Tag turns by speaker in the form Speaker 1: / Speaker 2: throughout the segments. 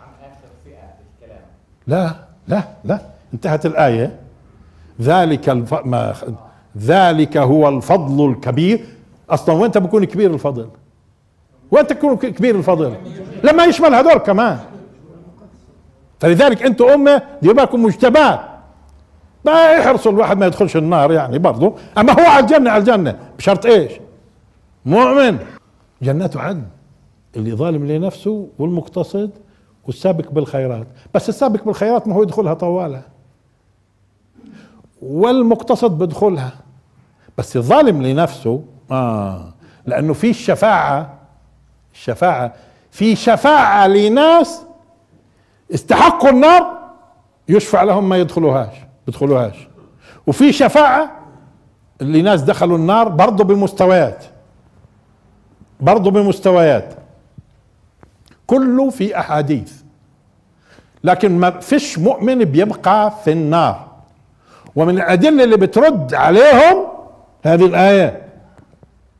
Speaker 1: عن اخر فئه بالكلام لا لا لا انتهت الايه ذلك الف... ما... ذلك هو الفضل الكبير اصلا وانت بكون كبير الفضل وين تكون كبير الفضل لما يشمل هذول كمان فلذلك انتوا امه دير بالكم مجتبات ما يحرصوا الواحد ما يدخلش النار يعني برضه اما هو على الجنه على الجنه بشرط ايش مؤمن جنات عدن اللي ظالم لنفسه والمقتصد والسابق بالخيرات بس السابق بالخيرات ما هو يدخلها طوالة والمقتصد بدخلها بس الظالم لنفسه آه لأنه في الشفاعة الشفاعة في شفاعة لناس استحقوا النار يشفع لهم ما يدخلوهاش يدخلوهاش وفي شفاعة لناس دخلوا النار برضه بمستويات برضه بمستويات كله في احاديث لكن ما فيش مؤمن بيبقى في النار ومن الأدلة اللي بترد عليهم هذه الآية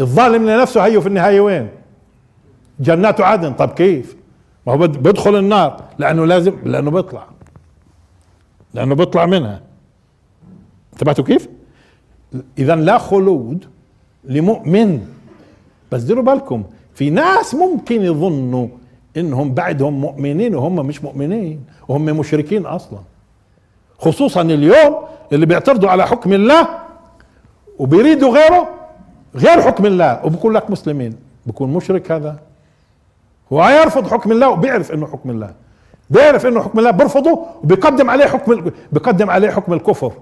Speaker 1: الظالم لنفسه هيو في النهاية وين جنات عدن طب كيف ما هو بيدخل النار لأنه لازم لأنه بيطلع لأنه بيطلع منها انتبهتوا كيف إذا لا خلود لمؤمن بس ديروا بالكم في ناس ممكن يظنوا انهم بعدهم مؤمنين وهم مش مؤمنين وهم مشركين اصلا خصوصا اليوم اللي بيعترضوا على حكم الله وبيريدوا غيره غير حكم الله وبقول لك مسلمين بكون مشرك هذا هو يرفض حكم الله وبيعرف انه حكم الله بيعرف انه حكم الله بيرفضه وبيقدم عليه حكم بيقدم عليه حكم الكفر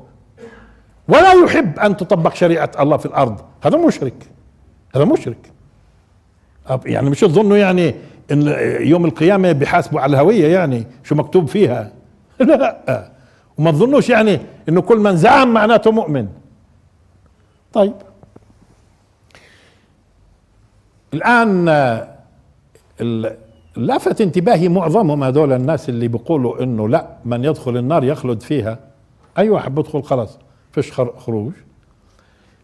Speaker 1: ولا يحب ان تطبق شريعه الله في الارض هذا مشرك هذا مشرك يعني مش تظنوا يعني ان يوم القيامة بيحاسبوا على الهوية يعني شو مكتوب فيها لا وما تظنوش يعني انه كل من زعم معناته مؤمن طيب الآن لفت انتباهي معظمهم هذول الناس اللي بيقولوا انه لا من يدخل النار يخلد فيها اي أيوة، واحد بدخل خلاص فيش خروج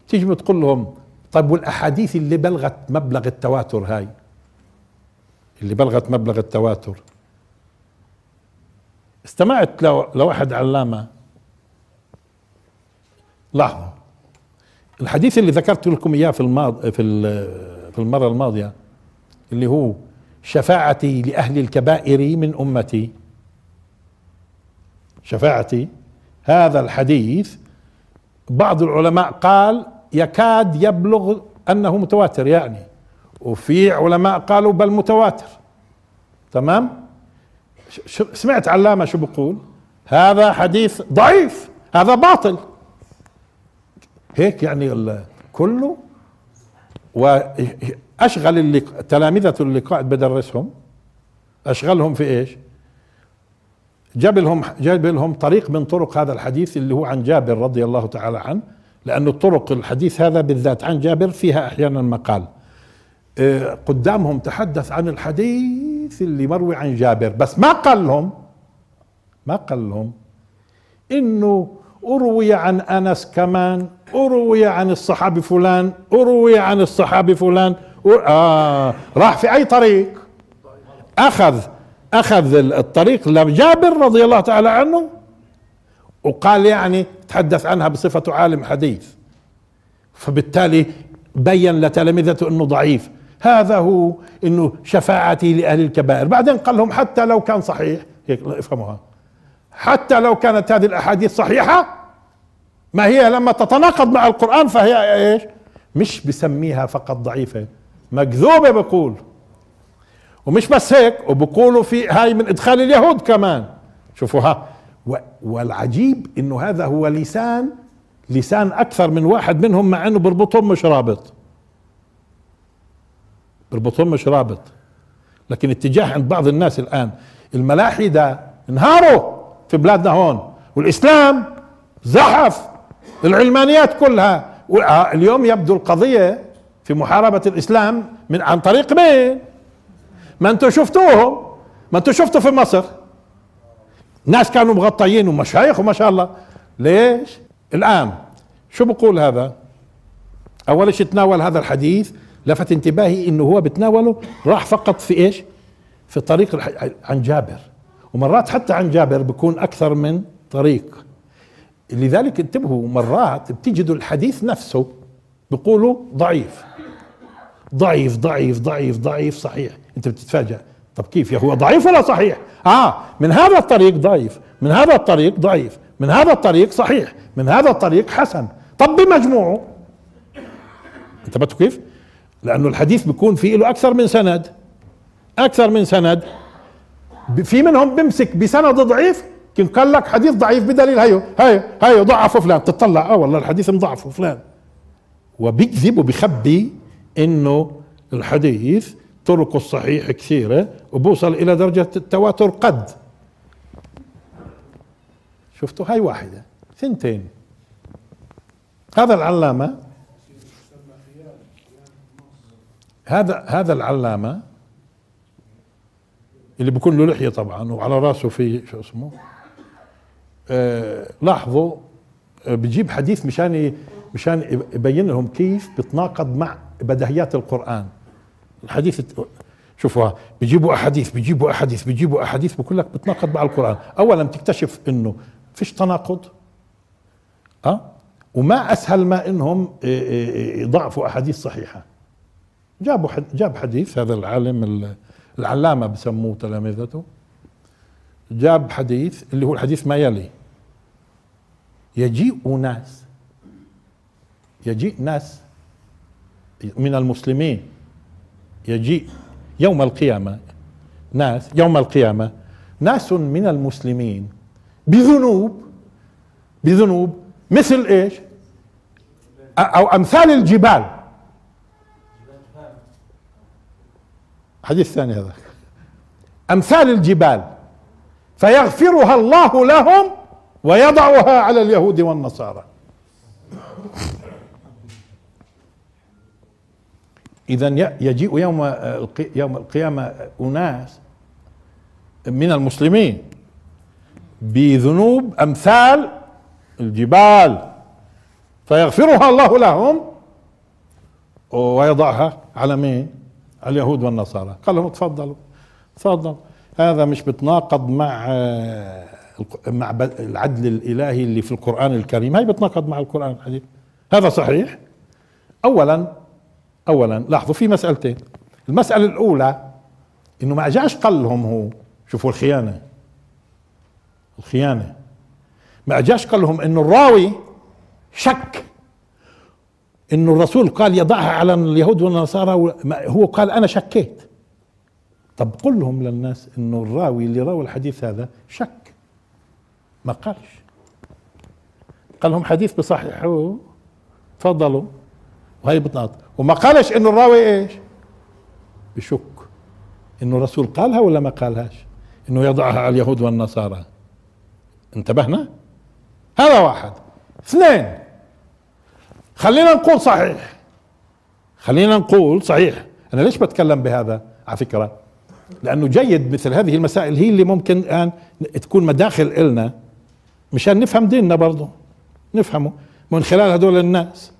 Speaker 1: تيجي بتقول لهم طيب والاحاديث اللي بلغت مبلغ التواتر هاي اللي بلغت مبلغ التواتر استمعت لواحد علامة لاحظوا الحديث اللي ذكرت لكم اياه في الماض في في المرة الماضية اللي هو شفاعتي لأهل الكبائر من أمتي شفاعتي هذا الحديث بعض العلماء قال يكاد يبلغ أنه متواتر يعني وفي علماء قالوا بل متواتر تمام سمعت علامة شو بقول هذا حديث ضعيف هذا باطل هيك يعني كله واشغل اللي تلامذة اللي قاعد بدرسهم اشغلهم في ايش؟ جاب لهم جاب لهم طريق من طرق هذا الحديث اللي هو عن جابر رضي الله تعالى عنه لانه الطرق الحديث هذا بالذات عن جابر فيها أحيانا مقال آه، قدامهم تحدث عن الحديث اللي مروي عن جابر بس ما قال لهم ما قال لهم انه اروي عن انس كمان اروي عن الصحابي فلان اروي عن الصحابي فلان آه راح في اي طريق اخذ اخذ الطريق لجابر رضي الله تعالى عنه وقال يعني تحدث عنها بصفة عالم حديث فبالتالي بين لتلامذته انه ضعيف هذا هو انه شفاعتي لاهل الكبائر بعدين قال لهم حتى لو كان صحيح هيك افهموها حتى لو كانت هذه الاحاديث صحيحه ما هي لما تتناقض مع القران فهي ايش مش بسميها فقط ضعيفه مكذوبه بقول ومش بس هيك وبقولوا في هاي من ادخال اليهود كمان شوفوها والعجيب انه هذا هو لسان لسان اكثر من واحد منهم مع انه بربطهم مش رابط بربطهم مش رابط لكن اتجاه عند بعض الناس الان الملاحي ده انهاروا في بلادنا هون والاسلام زحف العلمانيات كلها اليوم يبدو القضيه في محاربه الاسلام من عن طريق مين؟ ما انتم شفتوهم ما انتم شفتوا في مصر ناس كانوا مغطيين ومشايخ وما شاء الله ليش؟ الان شو بقول هذا؟ اول شيء تناول هذا الحديث لفت انتباهي انه هو بتناوله راح فقط في ايش في طريق عن جابر ومرات حتى عن جابر بكون اكثر من طريق لذلك انتبهوا مرات بتجدوا الحديث نفسه بيقولوا ضعيف ضعيف ضعيف ضعيف ضعيف صحيح انت بتتفاجئ طب كيف يا هو ضعيف ولا صحيح اه من هذا الطريق ضعيف من هذا الطريق ضعيف من هذا الطريق صحيح من هذا الطريق حسن طب بمجموعه انتبهتوا كيف لانه الحديث بيكون فيه له اكثر من سند اكثر من سند في منهم بمسك بسند ضعيف كان قال لك حديث ضعيف بدليل هيو هيو هيو ضعفه فلان تطلع اه والله الحديث مضعفه فلان وبيكذب وبيخبي انه الحديث طرقه الصحيح كثيرة وبوصل إلى درجة التواتر قد شفتوا هاي واحدة ثنتين هذا العلامة هذا هذا العلامه اللي بكون له لحيه طبعا وعلى راسه في شو اسمه آه لاحظوا آه بجيب حديث مشان مشان يبين لهم كيف بتناقض مع بدهيات القران الحديث شوفوا بيجيبوا احاديث بيجيبوا احاديث بيجيبوا احاديث بقول لك بتناقض مع القران اولا تكتشف انه فيش تناقض اه وما اسهل ما انهم آه، آه، آه، يضعفوا احاديث صحيحه جابوا حد جاب حديث هذا العالم العلامه بسموه تلامذته جاب حديث اللي هو الحديث ما يلي يجيء ناس يجيء ناس من المسلمين يجيء يوم القيامه ناس يوم القيامه ناس من المسلمين بذنوب بذنوب مثل ايش؟ او امثال الجبال حديث ثاني هذا أمثال الجبال فيغفرها الله لهم ويضعها على اليهود والنصارى إذا يجيء يوم يوم القيامة أناس من المسلمين بذنوب أمثال الجبال فيغفرها الله لهم ويضعها على مين؟ اليهود والنصارى قال لهم تفضلوا تفضل هذا مش بتناقض مع آه، مع العدل الالهي اللي في القران الكريم هي بتناقض مع القران الحديث هذا صحيح اولا اولا لاحظوا في مسالتين المساله الاولى انه ما اجاش قال لهم هو شوفوا الخيانه الخيانه ما اجاش قال لهم انه الراوي شك انه الرسول قال يضعها على اليهود والنصارى هو قال انا شكيت طب قل لهم للناس انه الراوي اللي روى الحديث هذا شك ما قالش قال لهم حديث بصححوه تفضلوا وهي بطاط وما قالش انه الراوي ايش بشك انه الرسول قالها ولا ما قالهاش انه يضعها على اليهود والنصارى انتبهنا هذا واحد اثنين خلينا نقول صحيح خلينا نقول صحيح انا ليش بتكلم بهذا على فكره لانه جيد مثل هذه المسائل هي اللي ممكن الان تكون مداخل النا مشان نفهم ديننا برضه نفهمه من خلال هدول الناس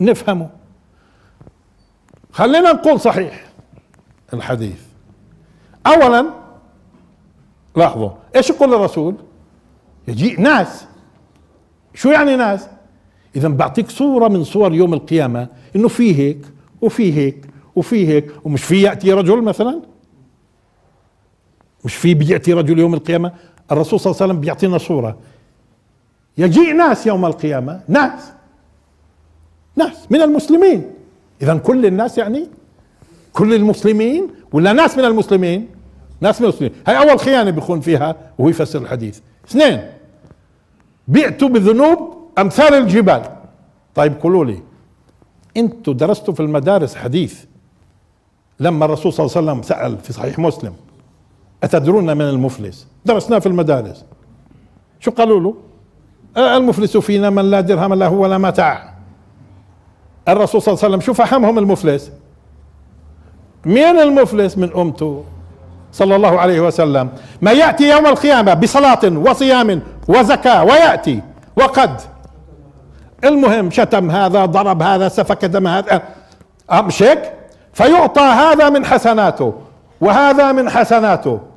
Speaker 1: نفهمه خلينا نقول صحيح الحديث اولا لاحظوا ايش يقول الرسول يجيء ناس شو يعني ناس اذا بعطيك صوره من صور يوم القيامه انه في هيك وفي هيك وفي هيك ومش في ياتي رجل مثلا مش في بياتي رجل يوم القيامه الرسول صلى الله عليه وسلم بيعطينا صوره يجيء ناس يوم القيامه ناس ناس من المسلمين اذا كل الناس يعني كل المسلمين ولا ناس من المسلمين ناس من المسلمين هاي اول خيانه بيخون فيها وهو يفسر الحديث اثنين بيعتوا بذنوب امثال الجبال طيب قولوا لي انتم درستوا في المدارس حديث لما الرسول صلى الله عليه وسلم سال في صحيح مسلم اتدرون من المفلس درسناه في المدارس شو قالوا له آه، المفلس فينا من لا درهم له ولا متاع الرسول صلى الله عليه وسلم شو فهمهم المفلس مين المفلس من امته صلى الله عليه وسلم ما ياتي يوم القيامه بصلاه وصيام وزكاه وياتي وقد المهم شتم هذا ضرب هذا سفك دم هذا مش هيك فيعطى هذا من حسناته وهذا من حسناته